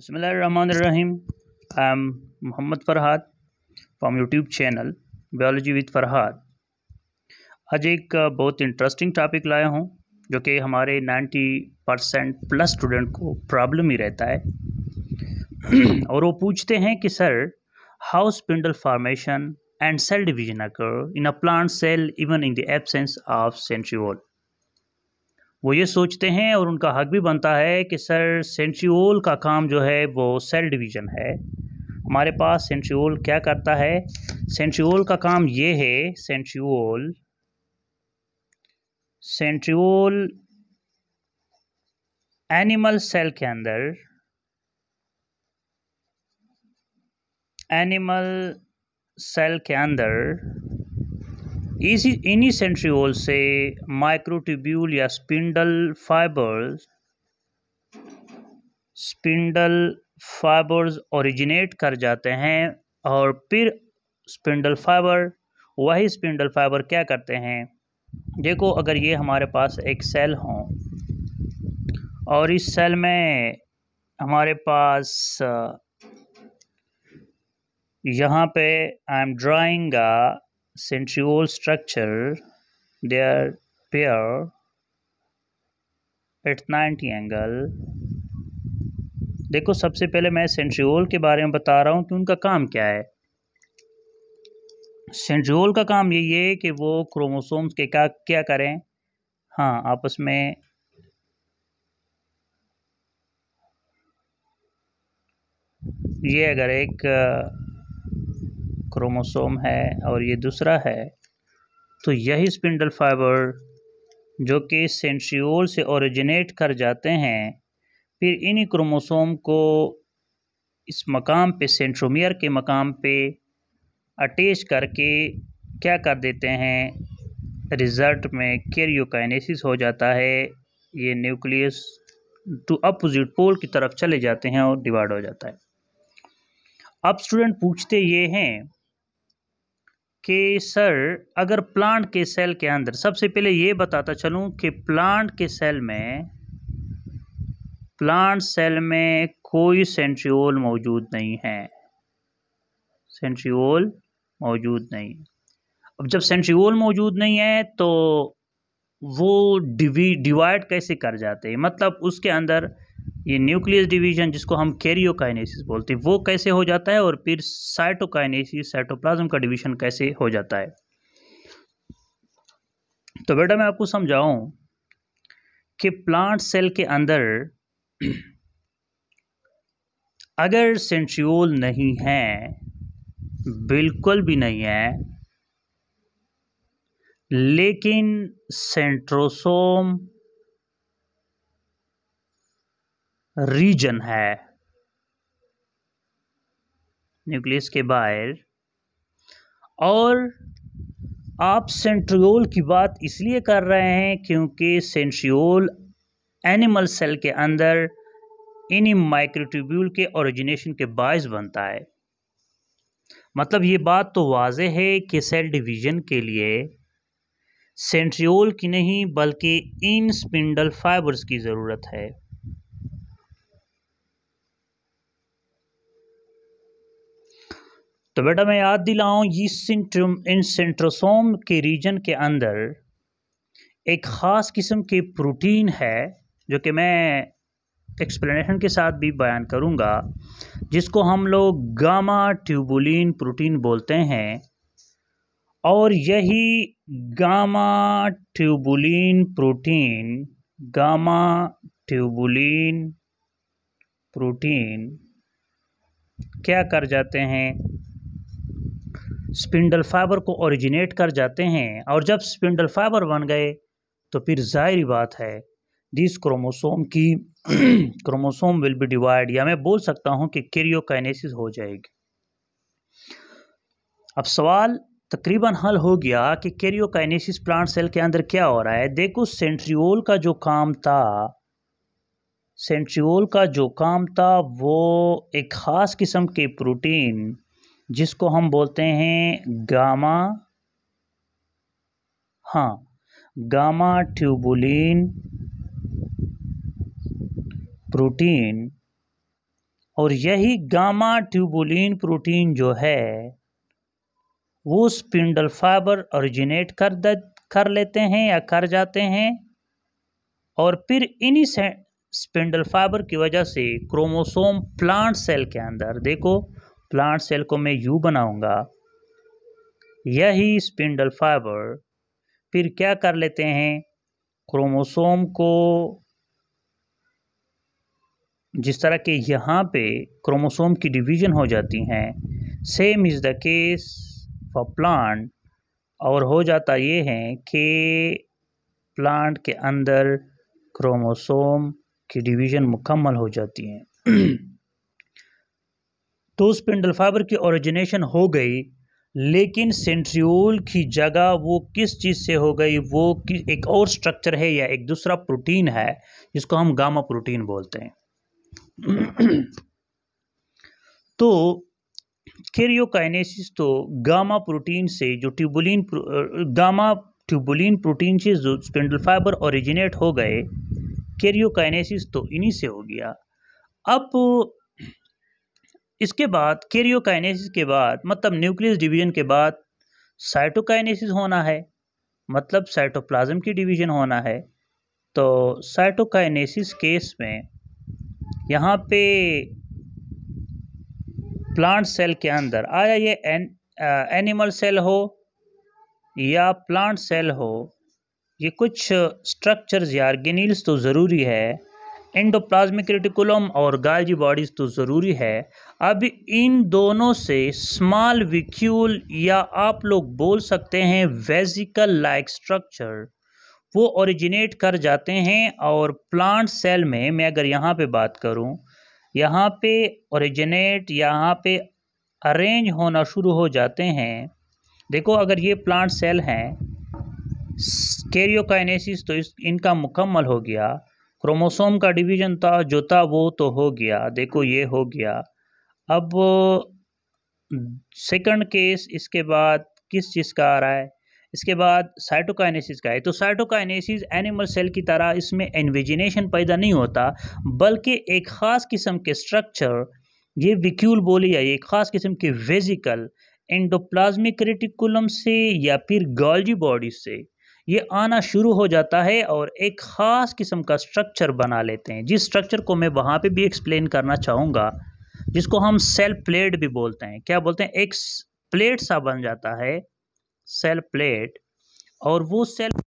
बसमीम I am Mohammad Farhad from YouTube channel Biology with Farhad. आज एक uh, बहुत इंटरेस्टिंग टॉपिक लाया हूँ जो कि हमारे 90 परसेंट प्लस स्टूडेंट को प्रॉब्लम ही रहता है और वो पूछते हैं कि sir how spindle formation and cell division occur in a plant cell even in the absence of centriole वो ये सोचते हैं और उनका हक भी बनता है कि सर सेंट्रियोल का काम जो है वो सेल डिवीज़न है हमारे पास सेंट्रियोल क्या करता है सेंट्रियोल का काम ये है सेंट्रियोल सेंट्रियोल एनिमल सेल के अंदर एनिमल सेल के अंदर इसी इन्हीं सेंट्रियोल से माइक्रोट्यूब्यूल या spindle fibres spindle fibres originate कर जाते हैं और फिर स्पिंडल फाइबर वही स्पिंडल फाइबर क्या करते हैं देखो अगर ये हमारे पास एक सेल हो और इस सेल में हमारे पास यहाँ पे I am drawing centriole structure they pair at 90 angle देखो सबसे पहले मैं सेंट्रियोल के बारे में बता रहा हूँ कि उनका काम क्या है सेंट्रियोल का काम यही है कि वो क्रोमोसोम्स के क्या क्या करें हाँ आपस में ये अगर एक क्रोमोसोम है और ये दूसरा है तो यही स्पिंडल फाइबर जो कि सेंट्रियोल से ओरिजिनेट कर जाते हैं फिर इन्हीं क्रोमोसोम को इस मकाम पे सेंट्रोमियर के मकाम पे अटैच करके क्या कर देते हैं रिज़ल्ट में कैरियोकाइनेसिस हो जाता है ये न्यूक्लियस टू अपोजिट पोल की तरफ चले जाते हैं और डिवाइड हो जाता है अब स्टूडेंट पूछते ये हैं कि सर अगर प्लांट के सेल के अंदर सबसे पहले ये बताता चलूँ कि प्लांट के सेल में प्लांट सेल में कोई सेंट्रियोल मौजूद नहीं है सेंट्रियोल मौजूद नहीं अब जब सेंट्रियोल मौजूद नहीं है तो वो डिवी डिवाइड कैसे कर जाते हैं मतलब उसके अंदर ये न्यूक्लियस डिवीजन जिसको हम कैरियोकाइनेसिस बोलते हैं वो कैसे हो जाता है और फिर साइटोकाइनेसिस साइटोप्लाज्म का डिवीजन कैसे हो जाता है तो बेटा मैं आपको समझाऊं कि प्लांट सेल के अंदर अगर सेंट्रियोल नहीं है बिल्कुल भी नहीं है लेकिन सेंट्रोसोम रीजन है न्यूक्लियस के बाहर और आप सेंट्रियोल की बात इसलिए कर रहे हैं क्योंकि सेंट्रियोल एनिमल सेल के अंदर इनी माइक्रोट्यूब्यूल के ओरिजिनेशन के बायस बनता है मतलब ये बात तो वाज है कि सेल डिवीज़न के लिए सेंट्रियोल की नहीं बल्कि इन स्पिंडल फाइबर्स की ज़रूरत है तो बेटा मैं याद दिलाऊं इस इन सेंट्रोसोम के रीजन के अंदर एक ख़ास किस्म के प्रोटीन है जो कि मैं एक्सप्लेनेशन के साथ भी बयान करूंगा जिसको हम लोग गामा ट्यूबुलिन प्रोटीन बोलते हैं और यही gamma tubulin protein gamma tubulin protein क्या कर जाते हैं स्पिंडल फाइबर को ओरिजिनेट कर जाते हैं और जब स्पिंडल फाइबर बन गए तो फिर जाहिर बात है दिस क्रोमोसोम की क्रोमोसोम विल बी डिवाइड या मैं बोल सकता हूँ कि कैरियोकाइनेसिस हो जाएगी अब सवाल तकरीबन हल हो गया कि कैरियोकाइनेसिस प्लांट सेल के अंदर क्या हो रहा है देखो सेंट्रियोल का जो काम था सेंट्रियोल का जो काम था वो एक ख़ास किस्म के प्रोटीन जिसको हम बोलते हैं गामा हाँ गामा ट्यूबुलिन प्रोटीन और यही गामा ट्यूबुलिन प्रोटीन जो है वो स्पिंडल फाइबर ओरिजिनेट कर द कर लेते हैं या कर जाते हैं और फिर इन्हीं से स्पिंडल फाइबर की वजह से क्रोमोसोम प्लांट सेल के अंदर देखो प्लांट सेल को मैं यू बनाऊंगा यही स्पिंडल फाइबर फिर क्या कर लेते हैं क्रोमोसोम को जिस तरह के यहाँ पे क्रोमोसोम की डिवीजन हो जाती हैं same is the case for plant और हो जाता ये है कि प्लांट के अंदर क्रोमोसोम की डिवीजन मुकम्मल हो जाती हैं तो स्पिंडल फाइबर की ओरिजिनेशन हो गई लेकिन सेंट्रियोल की जगह वो किस चीज़ से हो गई वो एक और स्ट्रक्चर है या एक दूसरा प्रोटीन है जिसको हम गामा प्रोटीन बोलते हैं तो कैरियोकाइनेसिस तो गामा प्रोटीन से जो ट्यूबुलिन गामा ट्यूबुलिन प्रोटीन से जो स्पिंडल फाइबर ओरिजिनेट हो गए कैरियोकाइनेसिस तो इन्हीं से हो गया अब इसके बाद केरियोकाइनेसिस के बाद मतलब न्यूक्लियस डिवीजन के बाद साइटोकाइनेसिस होना है मतलब साइटोप्लाज्म की डिवीजन होना है तो साइटोकाइनेसिस केस में यहाँ पे प्लांट सेल के अंदर आया ये एन, आ, एनिमल सेल हो या प्लांट सेल हो ये कुछ स्ट्रक्चर्स या ऑर्गेनिल्स तो ज़रूरी है एंडोप्लाज्मिक रेटिकुलम और गाल्जी बॉडीज़ तो ज़रूरी है अब इन दोनों से स्मॉल विक्यूल या आप लोग बोल सकते हैं वेजिकल लाइक स्ट्रक्चर वो ओरिजिनेट कर जाते हैं और प्लांट सेल में मैं अगर यहाँ पे बात करूँ यहाँ पे ओरिजिनेट यहाँ पे अरेंज होना शुरू हो जाते हैं देखो अगर ये प्लांट सेल हैं कैरियोकाइनेसिस तो इस इनका मुकम्मल हो गया क्रोमोसोम का डिवीज़न था जो था वो तो हो गया देखो ये हो गया अब सेकंड केस इसके बाद किस चीज़ का आ रहा है इसके बाद साइटोकाइनेसिस का है तो साइटोकाइनेसिस एनिमल सेल की तरह इसमें एनविजिनेशन पैदा नहीं होता बल्कि एक ख़ास किस्म के स्ट्रक्चर ये विक्यूल बोली या एक ख़ास किस्म के वेजिकल एंडोप्लाज्मिक रेटिकुलम से या फिर गॉल्जी बॉडी से ये आना शुरू हो जाता है और एक ख़ास किस्म का स्ट्रक्चर बना लेते हैं जिस स्ट्रक्चर को मैं वहाँ पे भी एक्सप्लेन करना चाहूँगा जिसको हम सेल प्लेट भी बोलते हैं क्या बोलते हैं एक प्लेट सा बन जाता है सेल प्लेट और वो सेल